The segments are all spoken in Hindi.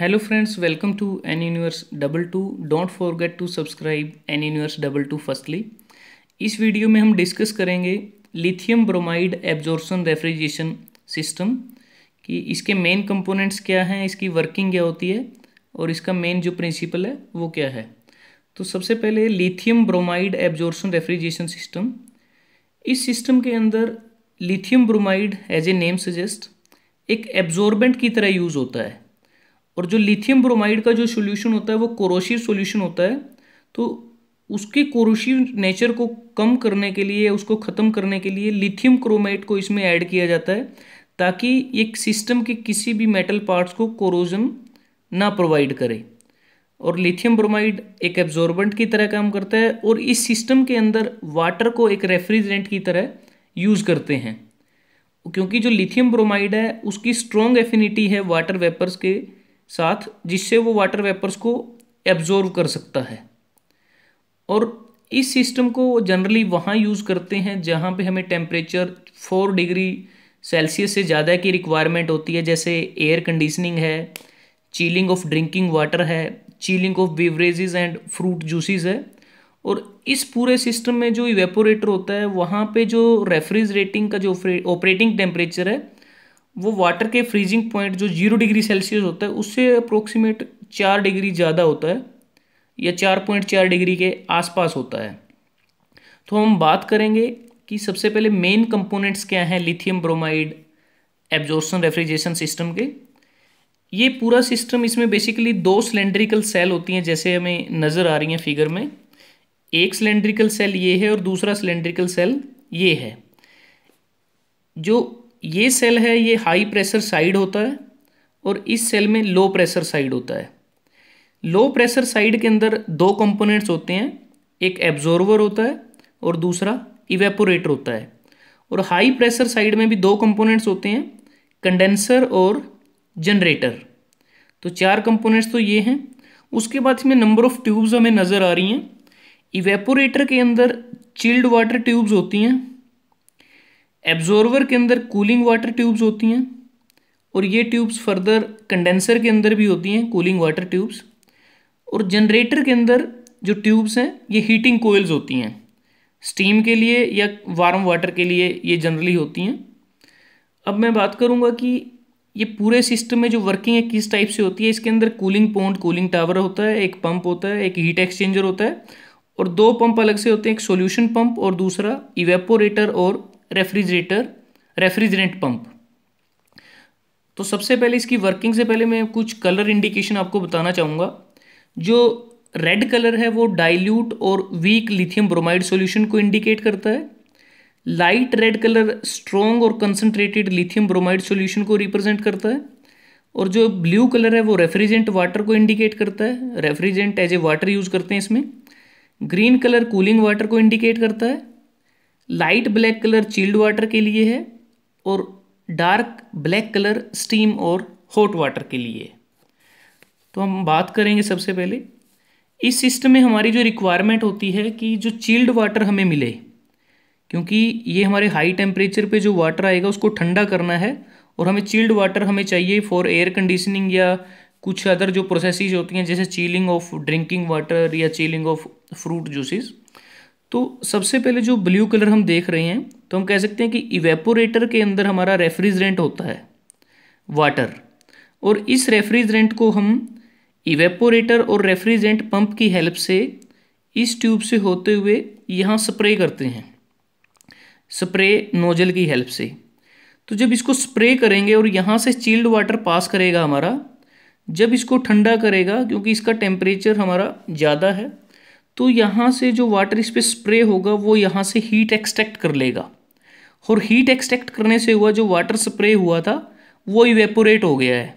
hello friends welcome to N Universe double two don't forget to subscribe N Universe double two firstly इस वीडियो में हम डिस्कस करेंगे lithium bromide absorption refrigeration system कि इसके मेन कंपोनेंट्स क्या हैं इसकी वर्किंग क्या होती है और इसका मेन जो प्रिंसिपल है वो क्या है तो सबसे पहले lithium bromide absorption refrigeration system इस सिस्टम के अंदर lithium bromide as a name suggest एक एब्जॉर्बेंट की तरह यूज़ होता है और जो लिथियम ब्रोमाइड का जो सोल्यूशन होता है वो कोरोसिव सोल्यूशन होता है तो उसके कोरोसिव नेचर को कम करने के लिए उसको ख़त्म करने के लिए लिथियम क्रोमेट को इसमें ऐड किया जाता है ताकि एक सिस्टम के किसी भी मेटल पार्ट्स को कोरोजन ना प्रोवाइड करे और लिथियम ब्रोमाइड एक एब्जॉर्बेंट की तरह काम करता है और इस सिस्टम के अंदर वाटर को एक रेफ्रिजरेंट की तरह यूज़ करते हैं क्योंकि जो लिथियम ब्रोमाइड है उसकी स्ट्रॉन्ग एफिनिटी है वाटर वेपर्स के साथ जिससे वो वाटर वेपर्स को एब्जॉर्व कर सकता है और इस सिस्टम को जनरली वहाँ यूज़ करते हैं जहाँ पे हमें टेम्परेचर फोर डिग्री सेल्सियस से ज़्यादा की रिक्वायरमेंट होती है जैसे एयर कंडीशनिंग है चीलिंग ऑफ ड्रिंकिंग वाटर है chilling of beverages and fruit juices है और इस पूरे सिस्टम में जो इवेपोरेटर होता है वहाँ पे जो रेफ्रिजरेटिंग का जो ऑपरेटिंग टेम्परेचर है वो वाटर के फ्रीजिंग पॉइंट जो जीरो डिग्री सेल्सियस होता है उससे अप्रोक्सीमेट चार डिग्री ज़्यादा होता है या चार पॉइंट चार डिग्री के आसपास होता है तो हम बात करेंगे कि सबसे पहले मेन कंपोनेंट्स क्या हैं lithium bromide absorption refrigeration system के ये पूरा सिस्टम इसमें बेसिकली दो सिलेंड्रिकल सेल होती हैं जैसे हमें नज़र आ रही हैं फिगर में एक सिलेंड्रिकल सेल ये है और दूसरा सिलेंड्रिकल सेल ये है जो ये सेल है ये हाई प्रेशर साइड होता है और इस सेल में लो प्रेशर साइड होता है लो प्रेशर साइड के अंदर दो कंपोनेंट्स होते हैं एक एब्जॉर्वर होता है और दूसरा इवेपोरेटर होता है और हाई प्रेशर साइड में भी दो कंपोनेंट्स होते हैं कंडेंसर और जनरेटर तो चार कंपोनेंट्स तो ये हैं उसके बाद इसमें नंबर ऑफ़ ट्यूब्स हमें नज़र आ रही हैं इवेपोरेटर के अंदर चिल्ड वाटर ट्यूब्स होती हैं एब्जॉर्वर के अंदर कूलिंग वाटर ट्यूब्स होती हैं और ये ट्यूब्स फर्दर कंडेंसर के अंदर भी होती हैं कूलिंग वाटर ट्यूब्स और जनरेटर के अंदर जो ट्यूब्स हैं ये हीटिंग कोयल्स होती हैं स्टीम के लिए या वार्म वाटर के लिए ये जनरली होती हैं अब मैं बात करूँगा कि ये पूरे सिस्टम में जो वर्किंग है किस टाइप से होती है इसके अंदर कूलिंग पॉइंट कूलिंग टावर होता है एक पंप होता है एक हीट एक्सचेंजर होता है और दो पंप अलग से होते हैं एक सोल्यूशन पंप और दूसरा इवेपोरेटर और रेफ्रिजरेटर रेफ्रिजरेंट पंप तो सबसे पहले इसकी वर्किंग से पहले मैं कुछ कलर इंडिकेशन आपको बताना चाहूँगा जो रेड कलर है वो डाइल्यूट और वीक लिथियम ब्रोमाइड सॉल्यूशन को इंडिकेट करता है लाइट रेड कलर स्ट्रॉन्ग और कंसनट्रेटेड लिथियम ब्रोमाइड सॉल्यूशन को रिप्रेजेंट करता है और जो ब्लू कलर है वो रेफ्रिजेंट वाटर को इंडिकेट करता है refrigerant as a water use करते हैं इसमें ग्रीन कलर कूलिंग वाटर को इंडिकेट करता है light black colour chilled water के लिए है और डार्क ब्लैक कलर स्टीम और हॉट वाटर के लिए तो हम बात करेंगे सबसे पहले इस सिस्टम में हमारी जो रिक्वायरमेंट होती है कि जो चिल्ड वाटर हमें मिले क्योंकि ये हमारे हाई टेम्परेचर पे जो वाटर आएगा उसको ठंडा करना है और हमें चिल्ड वाटर हमें चाहिए फॉर एयर कंडीशनिंग या कुछ अदर जो प्रोसेसिज होती हैं जैसे चीलिंग ऑफ ड्रिंकिंग वाटर या चीलिंग ऑफ फ्रूट जूसेज तो सबसे पहले जो ब्लू कलर हम देख रहे हैं तो हम कह सकते हैं कि इवेपोरेटर के अंदर हमारा रेफ्रिजरेंट होता है वाटर और इस रेफ्रिजरेंट को हम इवेपोरेटर और रेफ्रिजरेंट पंप की हेल्प से इस ट्यूब से होते हुए यहाँ स्प्रे करते हैं स्प्रे नोजल की हेल्प से तो जब इसको स्प्रे करेंगे और यहाँ से चिल्ड वाटर पास करेगा हमारा जब इसको ठंडा करेगा क्योंकि इसका टेम्परेचर हमारा ज़्यादा है तो यहाँ से जो वाटर इस पर स्प्रे होगा वो यहाँ से हीट एक्सट्रैक्ट कर लेगा और हीट एक्सट्रैक्ट करने से हुआ जो वाटर स्प्रे हुआ था वो इवेपोरेट हो गया है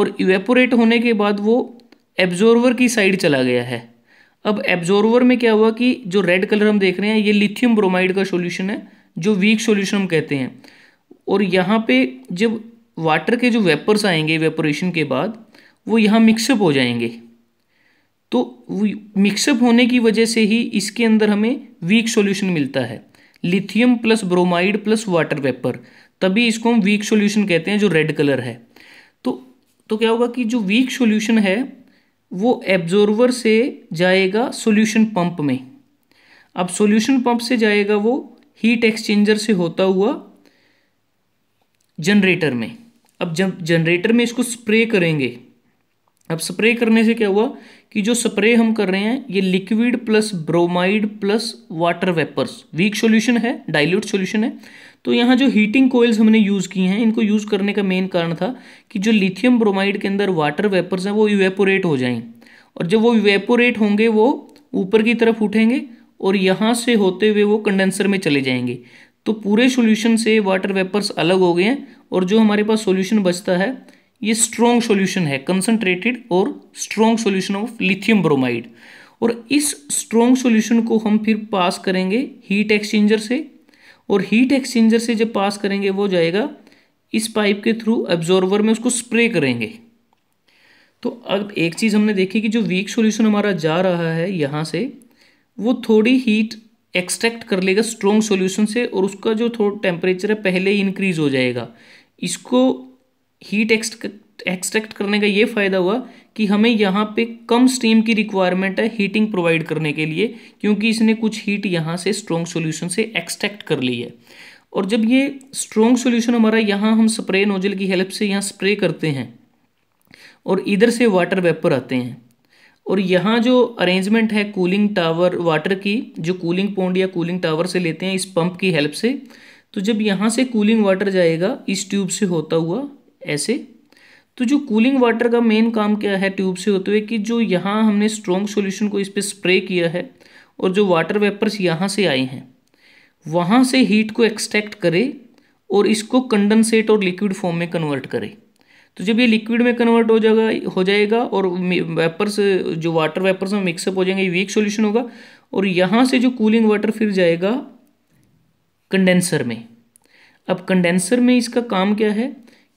और इवेपोरेट होने के बाद वो एब्जॉर्वर की साइड चला गया है अब एब्जॉर्वर में क्या हुआ कि जो रेड कलर हम देख रहे हैं ये लिथियम ब्रोमाइड का सोल्यूशन है जो वीक सोल्यूशन हम कहते हैं और यहाँ पर जब वाटर के जो वेपर्स आएंगे वेपोरेशन के बाद वो यहाँ मिक्सअप हो जाएंगे तो मिक्सअप होने की वजह से ही इसके अंदर हमें वीक सॉल्यूशन मिलता है lithium plus bromide plus water vapour तभी इसको हम वीक सॉल्यूशन कहते हैं जो रेड कलर है तो तो क्या होगा कि जो वीक सॉल्यूशन है वो एब्जॉर्वर से जाएगा सॉल्यूशन पंप में अब सॉल्यूशन पंप से जाएगा वो हीट एक्सचेंजर से होता हुआ जनरेटर में अब जब जनरेटर में इसको स्प्रे करेंगे अब स्प्रे करने से क्या हुआ कि जो स्प्रे हम कर रहे हैं ये liquid plus bromide plus water vapours weak solution है डाइल्यूट सॉल्यूशन है तो यहाँ जो हीटिंग कोयल्स हमने यूज़ की हैं इनको यूज़ करने का मेन कारण था कि जो लिथियम ब्रोमाइड के अंदर वाटर वेपर्स हैं वो इवेपोरेट हो जाएं और जब वो इवेपोरेट होंगे वो ऊपर की तरफ उठेंगे और यहाँ से होते हुए वो कंडेंसर में चले जाएंगे तो पूरे सोल्यूशन से वाटर वेपर्स अलग हो गए हैं और जो हमारे पास सोल्यूशन बचता है ये स्ट्रॉन्ग सॉल्यूशन है कंसनट्रेटेड और strong solution of lithium bromide और इस स्ट्रॉन्ग सॉल्यूशन को हम फिर पास करेंगे हीट एक्सचेंजर से और हीट एक्सचेंजर से जब पास करेंगे वो जाएगा इस पाइप के थ्रू एब्जॉर्वर में उसको स्प्रे करेंगे तो अब एक चीज़ हमने देखी कि जो वीक सॉल्यूशन हमारा जा रहा है यहाँ से वो थोड़ी हीट एक्सट्रैक्ट कर लेगा स्ट्रॉन्ग सॉल्यूशन से और उसका जो थोड़ा टेम्परेचर है पहले ही इंक्रीज़ हो जाएगा इसको हीट एक्सट्रैक्ट करने का ये फ़ायदा हुआ कि हमें यहाँ पे कम स्टीम की रिक्वायरमेंट है हीटिंग प्रोवाइड करने के लिए क्योंकि इसने कुछ हीट यहाँ से स्ट्रॉन्ग सॉल्यूशन से एक्सट्रैक्ट कर ली है और जब ये स्ट्रॉन्ग सॉल्यूशन हमारा यहाँ हम स्प्रे नोजल की हेल्प से यहाँ स्प्रे करते हैं और इधर से वाटर वेपर आते हैं और यहाँ जो अरेंजमेंट है कूलिंग टावर वाटर की जो कूलिंग पॉन्ड या कूलिंग टावर से लेते हैं इस पंप की हेल्प से तो जब यहाँ से कूलिंग वाटर जाएगा इस ट्यूब से होता हुआ ऐसे तो जो कूलिंग वाटर का मेन काम क्या है ट्यूब से होते हुए कि जो यहाँ हमने स्ट्रॉन्ग सॉल्यूशन को इस पर स्प्रे किया है और जो वाटर वेपर्स यहाँ से आए हैं वहाँ से हीट को एक्सट्रैक्ट करे और इसको कंडेंसेट और लिक्विड फॉर्म में कन्वर्ट करे तो जब ये लिक्विड में कन्वर्ट हो जाएगा हो जाएगा और वेपर्स जो वाटर वेपर्स में मिक्सअप हो जाएंगे ये वीक सॉल्यूशन होगा और यहाँ से जो कूलिंग वाटर फिर जाएगा कंडेंसर में अब कंडेंसर में इसका काम क्या है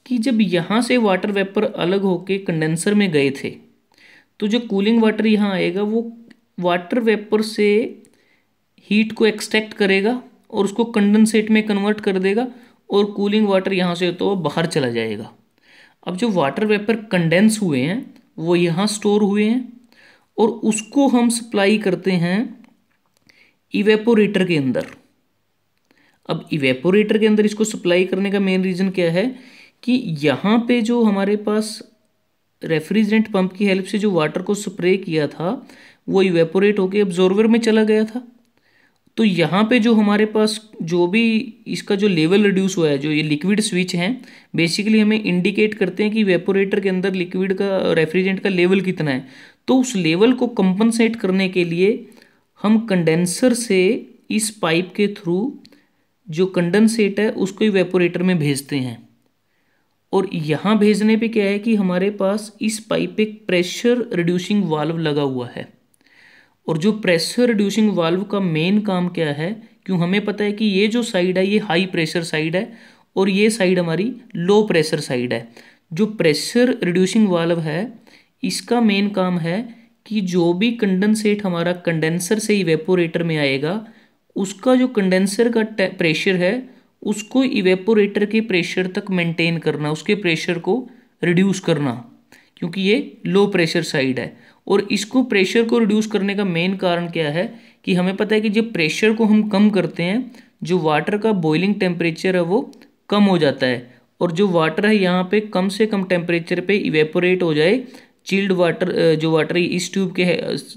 कि जब यहाँ से वाटर वेपर अलग होके कंडेंसर में गए थे तो जो कूलिंग वाटर यहाँ आएगा वो वाटर वेपर से हीट को एक्सट्रैक्ट करेगा और उसको कंडेंसेट में कन्वर्ट कर देगा और कूलिंग वाटर यहाँ से तो बाहर चला जाएगा अब जो वाटर वेपर कंडेंस हुए हैं वो यहाँ स्टोर हुए हैं और उसको हम सप्लाई करते हैं इवेपोरेटर के अंदर अब इवेपोरेटर के अंदर इसको सप्लाई करने का मेन रीज़न क्या है कि यहाँ पे जो हमारे पास रेफ्रिजरेंट पंप की हेल्प से जो वाटर को स्प्रे किया था वो इवेपोरेट होके ऑब्जॉर्वर में चला गया था तो यहाँ पे जो हमारे पास जो भी इसका जो लेवल रिड्यूस हुआ है जो ये लिक्विड स्विच हैं बेसिकली हमें इंडिकेट करते हैं कि वेपोरेटर के अंदर लिक्विड का रेफ्रिजरेंट का लेवल कितना है तो उस लेवल को कंपनसेट करने के लिए हम कंडेंसर से इस पाइप के थ्रू जो कंडेंसेट है उसको वेपोरेटर में भेजते हैं और यहाँ भेजने पे क्या है कि हमारे पास इस पाइप पे प्रेशर रिड्यूसिंग वाल्व लगा हुआ है और जो प्रेशर रिड्यूसिंग वाल्व का मेन काम क्या है क्यों हमें पता है कि ये जो साइड है ये हाई प्रेशर साइड है और ये साइड हमारी लो प्रेशर साइड है जो प्रेशर रिड्यूसिंग वाल्व है इसका मेन काम है कि जो भी कंडेंसेट हमारा कंडेंसर से इवेपोरेटर में आएगा उसका जो कंडेंसर का प्रेशर है उसको इवेपोरेटर के प्रेशर तक मेंटेन करना उसके प्रेशर को रिड्यूस करना क्योंकि ये लो प्रेशर साइड है और इसको प्रेशर को रिड्यूस करने का मेन कारण क्या है कि हमें पता है कि जब प्रेशर को हम कम करते हैं जो वाटर का बॉइलिंग टेम्परेचर है वो कम हो जाता है और जो वाटर है यहाँ पे कम से कम टेम्परेचर पे इवेपोरेट हो जाए चिल्ड वाटर जो वाटर इस ट्यूब के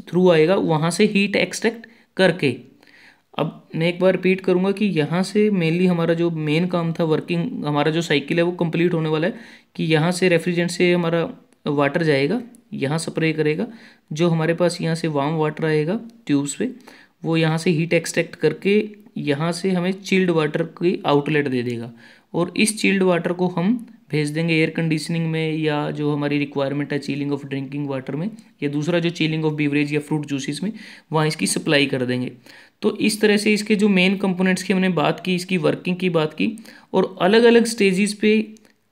थ्रू आएगा वहाँ से हीट एक्सट्रैक्ट करके अब मैं एक बार रिपीट करूँगा कि यहाँ से मेनली हमारा जो मेन काम था वर्किंग हमारा जो साइकिल है वो कंप्लीट होने वाला है कि यहाँ से रेफ्रिजरेंट से हमारा वाटर जाएगा यहाँ स्प्रे करेगा जो हमारे पास यहाँ से वार्म वाटर आएगा ट्यूब्स पे वो यहाँ से हीट एक्सट्रैक्ट करके यहाँ से हमें चिल्ड वाटर की आउटलेट दे देगा और इस चिल्ड वाटर को हम भेज देंगे एयर कंडीशनिंग में या जो हमारी रिक्वायरमेंट है चीलिंग ऑफ ड्रिंकिंग वाटर में या दूसरा जो चीलिंग ऑफ बीवरेज या फ्रूट जूसेस में वहाँ इसकी सप्लाई कर देंगे तो इस तरह से इसके जो मेन कंपोनेंट्स की हमने बात की इसकी वर्किंग की बात की और अलग अलग स्टेजेस पे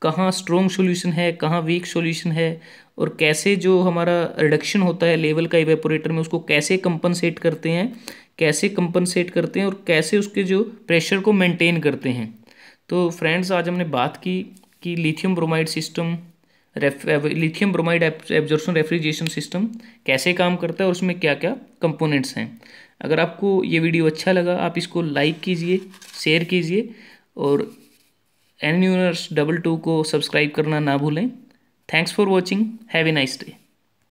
कहाँ स्ट्रॉन्ग सॉल्यूशन है कहाँ वीक सॉल्यूशन है और कैसे जो हमारा रिडक्शन होता है लेवल का इवेपोरेटर में उसको कैसे कंपनसेट करते हैं कैसे कंपनसेट करते हैं और कैसे उसके जो प्रेशर को मेंटेन करते हैं तो फ्रेंड्स आज हमने बात की कि lithium bromide system lithium bromide absorption refrigeration system कैसे काम करता है और उसमें क्या क्या कंपोनेंट्स हैं अगर आपको ये वीडियो अच्छा लगा आप इसको लाइक कीजिए शेयर कीजिए और एन यूनिवर्स डबल टू को सब्सक्राइब करना ना भूलें thanks for watching have a nice day